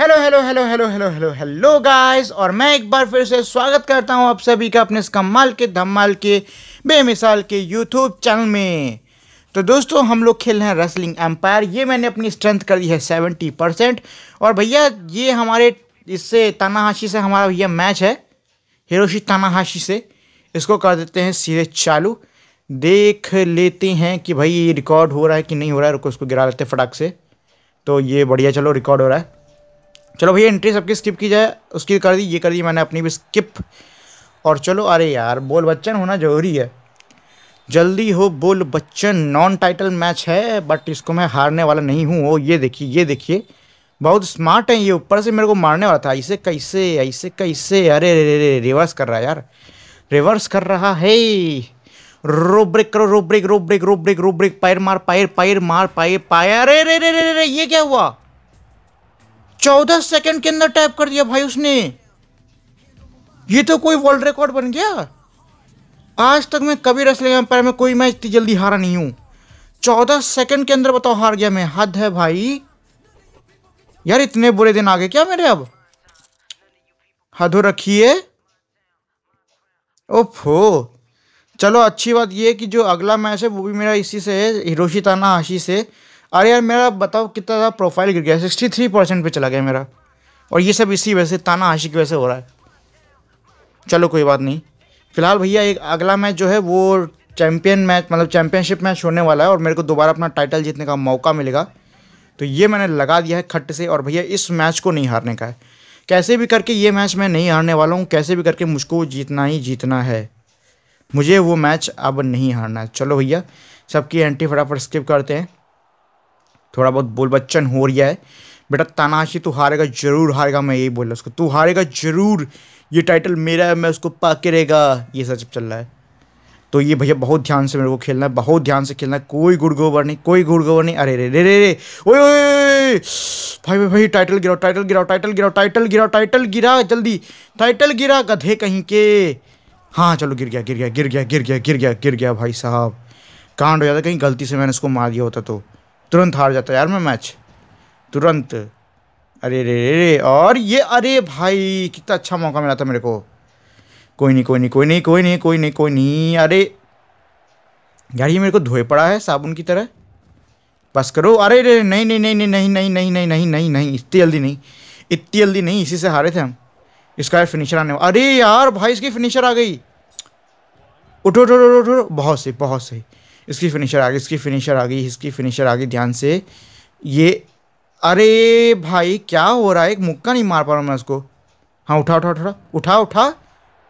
hello hello hello hello hello hello hello guys और मैं एक बार फिर से स्वागत करता हूं आप सभी का अपने इस कमाल के धमाल के बेमिसाल के यूट्यूब चैनल में तो दोस्तों हम लोग खेल रहे हैं रेसलिंग एम्पायर ये मैंने अपनी स्ट्रेंथ कर दी है सेवेंटी परसेंट और भैया ये हमारे इससे तानाहाशी से हमारा भैया मैच है हिरोशी तानाहाशी से इसको कर देते हैं सीधे चालू देख लेते हैं कि भाई ये रिकॉर्ड हो रहा है कि नहीं हो रहा है रुको उसको गिरा लेते हैं फटाक से तो ये बढ़िया चलो रिकॉर्ड हो रहा है चलो भैया एंट्री सबकी स्किप की जाए उसकी कर दी ये कर दी मैंने अपनी भी स्किप और चलो अरे यार बोल बच्चन होना ज़रूरी है जल्दी हो बोल बच्चन नॉन टाइटल मैच है बट इसको मैं हारने वाला नहीं हूँ ओ ये देखिए ये देखिए बहुत स्मार्ट है ये ऊपर से मेरे को मारने वाला था ऐसे कैसे ऐसे कैसे अरे रे रे रे रिवर्स कर रहा है यार रिवर्स कर रहा है रो ब्रेक करो rope break rope break rope break rope break पैर मार पैर पैर मार पैर पायर अरे रे रे रे ये क्या हुआ चौदह सेकंड के अंदर टैप कर दिया भाई उसने ये तो कोई वर्ल्ड रिकॉर्ड बन गया आज तक मैं कभी रेसलिंग एम्पायर में कोई मैच इतनी जल्दी हारा नहीं हूँ चौदह सेकंड के अंदर बताओ हार गया मैं हद है भाई यार इतने बुरे दिन आ गए क्या मेरे अब हदो रखिए ओफो चलो अच्छी बात ये कि जो अगला मैच है वो भी मेरा इसी से है हिरोशी ताना हाशी से अरे यार मेरा बताओ कितना ज़्यादा प्रोफाइल गिर गया सिक्सटी थ्री परसेंट पर चला गया मेरा और ये सब इसी वजह से ताना हाशी की वजह से हो रहा है चलो कोई बात नहीं फिलहाल भैया एक अगला मैच जो है वो चैम्पियन मैच मतलब चैम्पियनशिप मैच होने वाला है और मेरे को दोबारा अपना टाइटल जीतने का मौका मिलेगा तो ये मैंने लगा दिया है खट से और भैया इस मैच को नहीं हारने का है कैसे भी करके ये मैच मैं नहीं हारने वाला हूँ कैसे भी करके मुझको जीतना ही जीतना है मुझे वो मैच अब नहीं हारना है चलो भैया सबकी एंट्री फटाफट स्किप करते हैं थोड़ा बहुत बोल बच्चन हो रहा है बेटा तानाशी तू हारेगा जरूर हारेगा मैं यही बोल रहा उसको तू हारेगा जरूर ये टाइटल मेरा है मैं उसको पा के रहेगा ये सब चल रहा है तो ये भैया बहुत ध्यान से मेरे को खेलना है बहुत ध्यान से खेलना है कोई गुड़ नहीं कोई गुड़ नहीं अरे रे रे रे रे ओए ओए भाई भाई टाइटल गिराओ टाइटल गिराओ टाइटल गिराओ टाइटल गिराओ टाइटल गिरा जल्दी टाइटल गिरा गधे कहीं के हाँ चलो गिर गया गिर गया गिर गया गिर गया गिर गया गिर गया भाई साहब कांड हो जाता कहीं गलती से मैंने उसको मार दिया होता तो तुरंत हार जाता यार मैं मैच तुरंत अरे रे रे रे और ये अरे भाई कितना अच्छा मौका मिला था मेरे को कोई नहीं कोई नहीं कोई नहीं कोई नहीं कोई नहीं कोई नहीं अरे यार ये मेरे को धोए पड़ा है साबुन की तरह बस करो अरे रे नहीं नहीं नहीं नहीं नहीं नहीं नहीं नहीं नहीं नहीं नहीं इतनी जल्दी नहीं इतनी जल्दी नहीं इसी से हारे थे हम इसका यार फिनिशर आने अरे यार भाई इसकी फिनिशर आ गई उठो उठो उठो उठो बहुत सही बहुत सही इसकी फिनिशर आ गई इसकी फिनिशर आ गई इसकी फिनिशर आ गई ध्यान से ये अरे भाई क्या हो रहा है एक मुक्का नहीं मार पा रहा मैं उसको हाँ उठा उठा उठा उठा उठा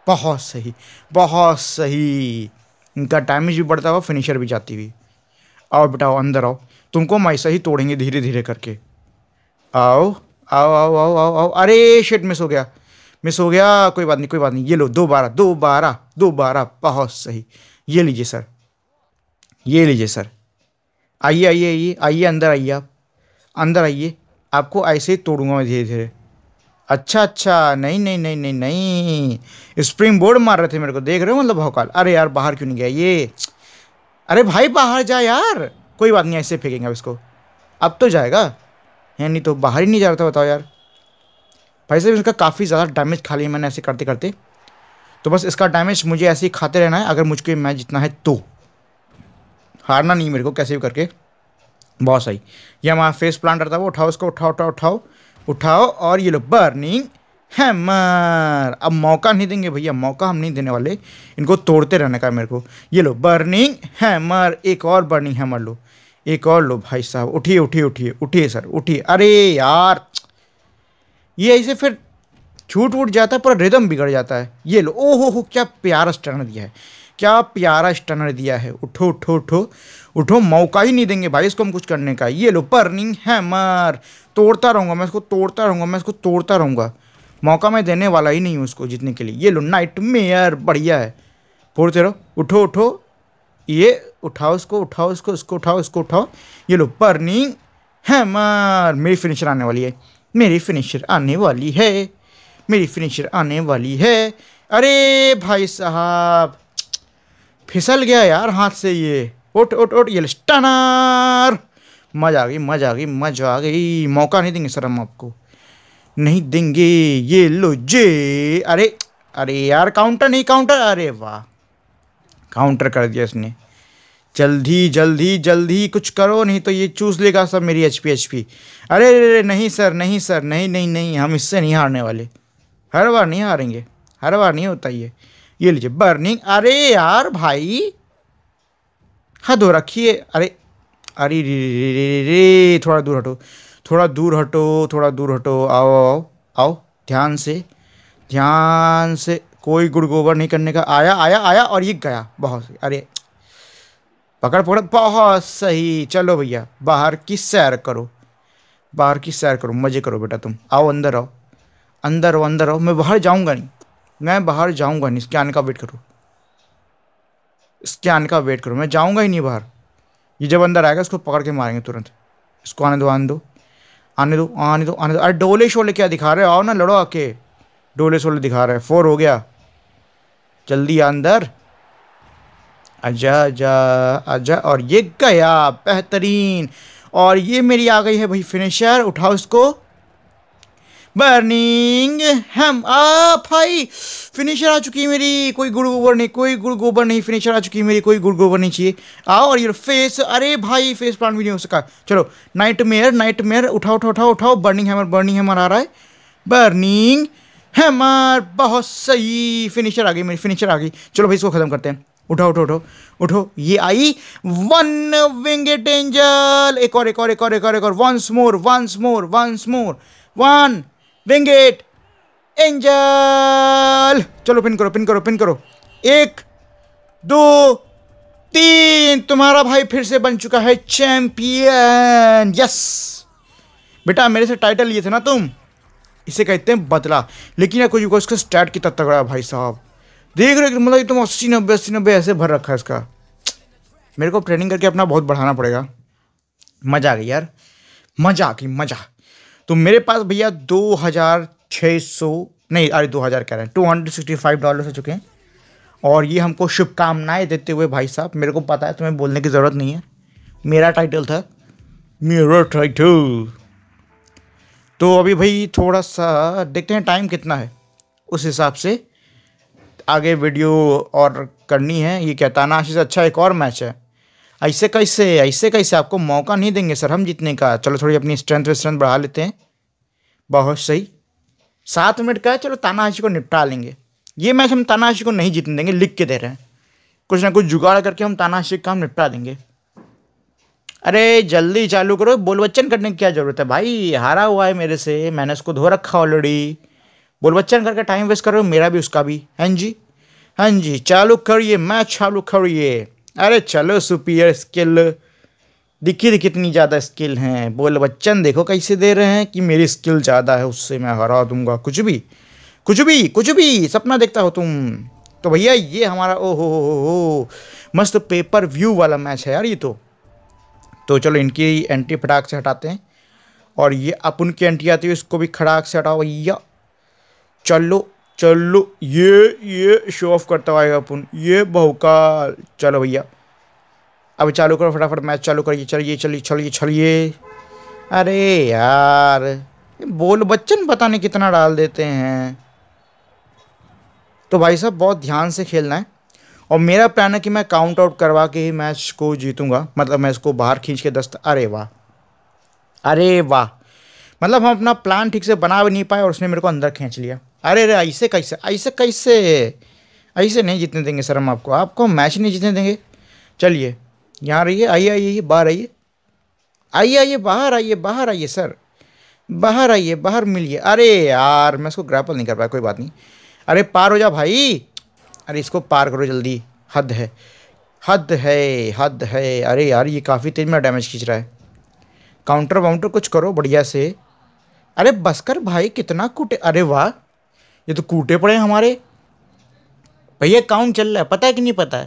बहुत सही बहुत सही इनका डैमेज भी बढ़ता हुआ फिनिशर भी जाती हुई आओ बेटा आओ अंदर आओ तुमको हम ऐसा ही तोड़ेंगे धीरे धीरे करके आओ आओ आओ आओ आओ आओ अरे शिट मिस हो गया मिस हो गया कोई बात नहीं कोई बात नहीं ये लो दो बारह दो बारह दो बारह बहुत सही ये लीजिए सर ये लीजिए सर आइए आइए आइए आइए अंदर आइए आप अंदर आइए आपको ऐसे ही तोड़ूंगा मैं धीरे धीरे अच्छा अच्छा नहीं नहीं नहीं नहीं नहीं स्प्रिंग बोर्ड मार रहे थे मेरे को देख रहे हो मतलब भौकाल अरे यार बाहर क्यों नहीं गया ये अरे भाई बाहर जा यार कोई बात नहीं ऐसे फेंकेंगे अब इसको अब तो जाएगा है नहीं तो बाहर ही नहीं जा रहा था बताओ यार भाई साहब इसका काफ़ी ज़्यादा डैमेज खा लिया मैंने ऐसे करते करते तो बस इसका डैमेज मुझे ऐसे ही खाते रहना है अगर मुझको मैच जितना है तो हारना नहीं मेरे को कैसे भी करके बहुत सही ये हमारा फेस प्लांट रहता है वो उठाओ उसको उठाओ उठाओ उठाओ उठाओ और ये लो बर्निंग हैमर अब मौका नहीं देंगे भैया मौका हम नहीं देने वाले इनको तोड़ते रहने का मेरे को ये लो बर्निंग हैमर एक और बर्निंग हैमर लो एक और लो भाई साहब उठिए उठिए उठिए उठिए सर उठिए अरे यार ये ऐसे फिर छूट वूट जाता है पर रिदम बिगड़ जाता है ये लो ओ हो हो क्या प्यारा स्टर्न दिया है क्या प्यारा स्टनर दिया है उठो उठो उठो उठो मौका ही नहीं देंगे भाई इसको हम कुछ करने का ये लो बर्निंग हैमर तोड़ता रहूँगा मैं इसको तोड़ता रहूँगा मैं इसको तोड़ता रहूँगा मौका मैं देने वाला ही नहीं हूँ उसको जीतने के लिए ये लो नाइट मेयर बढ़िया है फोड़ते रहो उठो उठो ये उठाओ इसको उठाओ इसको इसको उठाओ इसको उठाओ ये लो बर्निंग हैमर मेरी फिनिशर आने वाली है मेरी फिनिशर आने वाली है मेरी फिनिशर आने वाली है अरे भाई साहब फिसल गया यार हाथ से ये उठ उठ उठ ये स्टनर मजा आ गई मजा आ गई मजा आ गई मौका नहीं देंगे सर हम आपको नहीं देंगे ये लो जे अरे अरे यार काउंटर नहीं काउंटर अरे वाह काउंटर कर दिया इसने जल्दी जल्दी जल्दी कुछ करो नहीं तो ये चूस लेगा सब मेरी एच पी एच पी अरे अरे नहीं सर नहीं सर नहीं नहीं नहीं हम इससे नहीं हारने वाले हर बार नहीं हारेंगे हर बार नहीं होता ये ये लीजिए बर्निंग अरे यार भाई हाँ दो रखिए अरे अरे रे रे रे रे थोड़ा दूर हटो थोड़ा दूर हटो थोड़ा दूर हटो आओ आओ आओ ध्यान से ध्यान से कोई गुड़ गोबर नहीं करने का आया आया आया और ये गया बहुत सही अरे पकड़ पकड़ बहुत सही चलो भैया बाहर की सैर करो बाहर की सैर करो मज़े करो बेटा तुम आओ अंदर आओ अंदर आओ अंदर आओ मैं बाहर जाऊँगा नहीं मैं बाहर जाऊँगा नहीं इसके आने का वेट करो इसके आने का वेट करो मैं जाऊँगा ही नहीं बाहर ये जब अंदर आएगा इसको पकड़ के मारेंगे तुरंत इसको आने दो आने दो आने दो आने दो आने दो अरे डोले शोले क्या दिखा रहे हो आओ ना लड़ो आके डोले शोले दिखा रहे हैं फोर हो गया जल्दी अंदर अजा आजा अजा और ये गया बेहतरीन और ये मेरी आ गई है भाई फिनिशर उठाओ इसको बर्निंग हम आ भाई फिनिशर आ चुकी है मेरी कोई गुड़ गोबर नहीं कोई गुड़ गोबर नहीं फिनिशर आ चुकी है मेरी कोई गुड़ गोबर नहीं चाहिए आओ और योर फेस अरे भाई फेस प्लांट भी नहीं हो सका चलो नाइट मेयर नाइट मेयर उठाओ उठाओ उठाओ उठाओ बर्निंग हैमर बर्निंग हैमर आ रहा है बर्निंग हैमर बहुत सही फिनिशर आ गई मेरी फिनिशर आ गई चलो भाई इसको ख़त्म करते हैं उठाओ उठो उठो उठो ये आई वन विंगेड एंजल एक और एक और एक और एक और एक और once more once more once more one winged angel चलो पिन करो पिन करो पिन करो एक दो तीन तुम्हारा भाई फिर से बन चुका है चैंपियन यस बेटा मेरे से टाइटल लिए थे ना तुम इसे कहते हैं बदला लेकिन यार कोई उसका स्टार्ट कितना तगड़ा भाई साहब देख रहे मतलब तुम अस्सी नब्बे अस्सी नब्बे ऐसे भर रखा है इसका मेरे को ट्रेनिंग करके अपना बहुत बढ़ाना पड़ेगा मज़ा आ गई यार मज़ा आ गई मज़ा तो मेरे पास भैया दो हज़ार छः सौ नहीं अरे दो हज़ार कह रहे हैं two hundred sixty five dollar हो चुके हैं और ये हमको शुभकामनाएं देते हुए भाई साहब मेरे को पता है तुम्हें बोलने की ज़रूरत नहीं है मेरा टाइटल था मेरा टाइटल तो अभी भाई थोड़ा सा देखते हैं टाइम कितना है उस हिसाब से आगे वीडियो और करनी है ये कहता है ना अच्छा एक और मैच है ऐसे कैसे ऐसे कैसे आपको मौका नहीं देंगे सर हम जीतने का चलो थोड़ी अपनी स्ट्रेंथ स्ट्रेंथ बढ़ा लेते हैं बहुत सही सात मिनट का है चलो तानाशी को निपटा लेंगे ये मैच हम तानाशी को नहीं जीतने देंगे लिख के दे रहे हैं कुछ ना कुछ जुगाड़ करके हम तानाशी का हम निपटा देंगे अरे जल्दी चालू करो बोलवच्चन करने की क्या ज़रूरत है भाई हारा हुआ है मेरे से मैंने उसको धो रखा ऑलरेडी बोलवच्चन करके टाइम वेस्ट करो मेरा भी उसका भी हाँ जी हाँ जी चालू करिए मैच चालू करिए अरे चलो सुपियर स्किल दिखी कितनी ज़्यादा स्किल हैं बोल बच्चन देखो कैसे दे रहे हैं कि मेरी स्किल ज़्यादा है उससे मैं हरा दूंगा कुछ भी कुछ भी कुछ भी सपना देखता हो तुम तो भैया ये हमारा ओ हो हो हो मस्त पेपर व्यू वाला मैच है यार ये तो तो चलो इनकी एंट्री फटाक से हटाते हैं और ये अपन की एंट्री आती है इसको भी खड़ाक से हटाओ भैया चलो चलो ये ये शो ऑफ करता हुआ अपन ये बहुकाल चलो भैया अब चालू करो फटाफट मैच चालू करिए चलिए चलिए चलिए चलिए अरे यार बोल बच्चन पता नहीं कितना डाल देते हैं तो भाई साहब बहुत ध्यान से खेलना है और मेरा प्लान है कि मैं काउंट आउट करवा के ही मैच को जीतूंगा मतलब मैं इसको बाहर खींच के दस्त अरे वाह अरे वाह मतलब हम अपना प्लान ठीक से बना भी नहीं पाए और उसने मेरे को अंदर खींच लिया अरे अरे ऐसे कैसे ऐसे कैसे ऐसे नहीं जीतने देंगे सर हम आपको आपको मैच नहीं जीतने देंगे चलिए यहाँ रहिए आइए आइए बाहर आइए आइए आइए बाहर आइए बाहर आइए सर बाहर आइए बाहर मिलिए अरे यार मैं इसको ग्रैपल नहीं कर पाया कोई बात नहीं अरे पार हो जा भाई अरे इसको पार करो जल्दी हद है हद है हद है अरे यार ये काफ़ी तेज़ मेरा डैमेज खींच रहा है काउंटर वाउंटर कुछ करो बढ़िया से अरे बसकर भाई कितना कुटे अरे वाह ये तो कूटे पड़े हैं हमारे भैया काउंट चल रहा है पता है कि नहीं पता है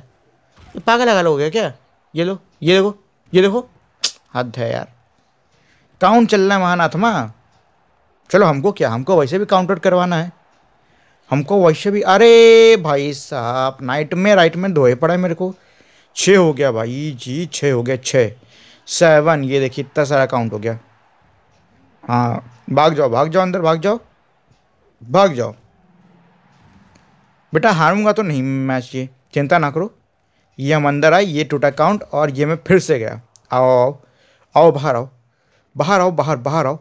ये पागल लगा हो गया क्या ये लो ये देखो ये देखो हद है यार काउंट चल रहा है महानाथमा चलो हमको क्या हमको वैसे भी काउंटर करवाना है हमको वैसे भी अरे भाई साहब नाइट में राइट में धोए पड़ा है मेरे को छः हो गया भाई जी छः हो गया छः सेवन ये देखिए इतना सारा काउंट हो गया हाँ भाग जाओ भाग जाओ अंदर भाग जाओ भाग जाओ बेटा हारूंगा तो नहीं मैच ये चिंता ना करो ये हम अंदर आए ये टूटा काउंट और ये मैं फिर से गया आओ आओ आओ बाहर आओ बाहर आओ बाहर बाहर आओ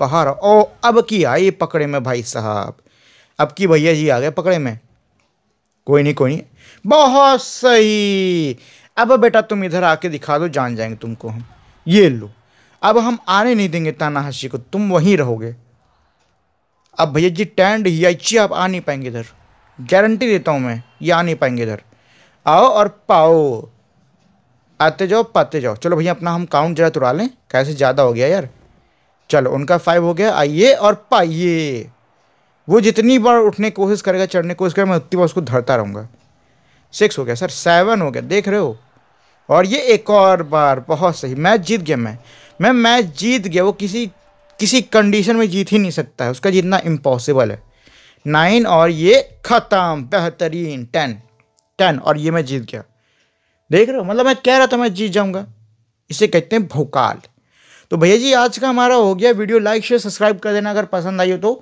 बाहर आओ ओ अब की आए पकड़े में भाई साहब अब की भैया जी आ गए पकड़े में कोई नहीं कोई नहीं बहुत सही अब बेटा तुम इधर आके दिखा दो जान जाएंगे तुमको हम ये लो अब हम आने नहीं देंगे तानाहाशी को तुम वहीं रहोगे अब भैया जी टेंड ही आई आप आ नहीं पाएंगे इधर गारंटी देता हूँ मैं ये आ नहीं पाएंगे इधर आओ और पाओ आते जाओ पाते जाओ चलो भैया अपना हम काउंट जरा तुरा लें कैसे ज़्यादा हो गया यार चलो उनका फाइव हो गया आइए और पाइए वो जितनी बार उठने की कोशिश करेगा चढ़ने की कोशिश करेगा मैं उतनी बार उसको धरता रहूँगा सिक्स हो गया सर सेवन हो गया देख रहे हो और ये एक और बार बहुत सही मैच जीत गया मैं मैं मैच जीत गया वो किसी किसी कंडीशन में जीत ही नहीं सकता है उसका जीतना इम्पॉसिबल है नाइन और ये ख़त्म बेहतरीन टेन टेन और ये मैं जीत गया देख रहे हो मतलब मैं कह रहा था मैं जीत जाऊंगा इसे कहते हैं भोकाल तो भैया जी आज का हमारा हो गया वीडियो लाइक शेयर सब्सक्राइब कर देना अगर पसंद आई हो तो